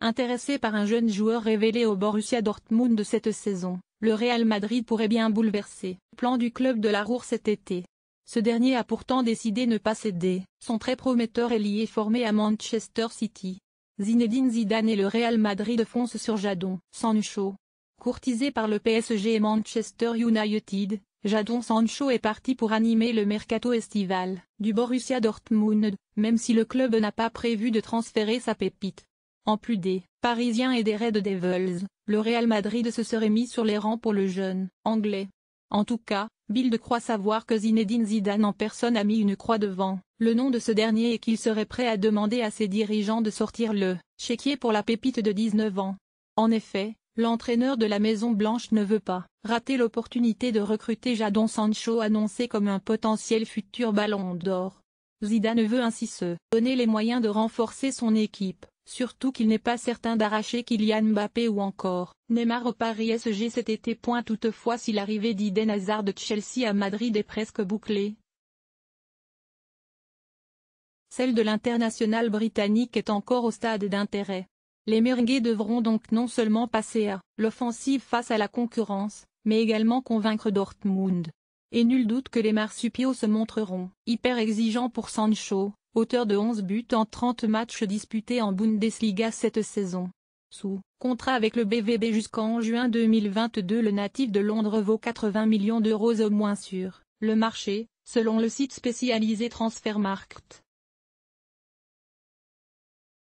Intéressé par un jeune joueur révélé au Borussia Dortmund de cette saison, le Real Madrid pourrait bien bouleverser le plan du club de la Roure cet été. Ce dernier a pourtant décidé ne pas céder. Son très prometteur ailier formé à Manchester City. Zinedine Zidane et le Real Madrid foncent sur Jadon. Sancho. Courtisé par le PSG et Manchester United, Jadon Sancho est parti pour animer le mercato estival du Borussia Dortmund, même si le club n'a pas prévu de transférer sa pépite. En plus des Parisiens et des Red Devils, le Real Madrid se serait mis sur les rangs pour le jeune Anglais. En tout cas, Bild croit savoir que Zinedine Zidane en personne a mis une croix devant le nom de ce dernier et qu'il serait prêt à demander à ses dirigeants de sortir le chéquier pour la pépite de 19 ans. En effet, l'entraîneur de la Maison Blanche ne veut pas rater l'opportunité de recruter Jadon Sancho annoncé comme un potentiel futur ballon d'or. Zidane veut ainsi se donner les moyens de renforcer son équipe Surtout qu'il n'est pas certain d'arracher Kylian Mbappé ou encore Neymar au Paris SG cet été. Point toutefois si l'arrivée d'Iden Hazard de Chelsea à Madrid est presque bouclée. Celle de l'international britannique est encore au stade d'intérêt. Les merengues devront donc non seulement passer à l'offensive face à la concurrence, mais également convaincre Dortmund. Et nul doute que les marsupiaux se montreront hyper exigeants pour Sancho, auteur de 11 buts en 30 matchs disputés en Bundesliga cette saison. Sous contrat avec le BVB jusqu'en juin 2022 le natif de Londres vaut 80 millions d'euros au moins sur le marché, selon le site spécialisé Transfermarkt.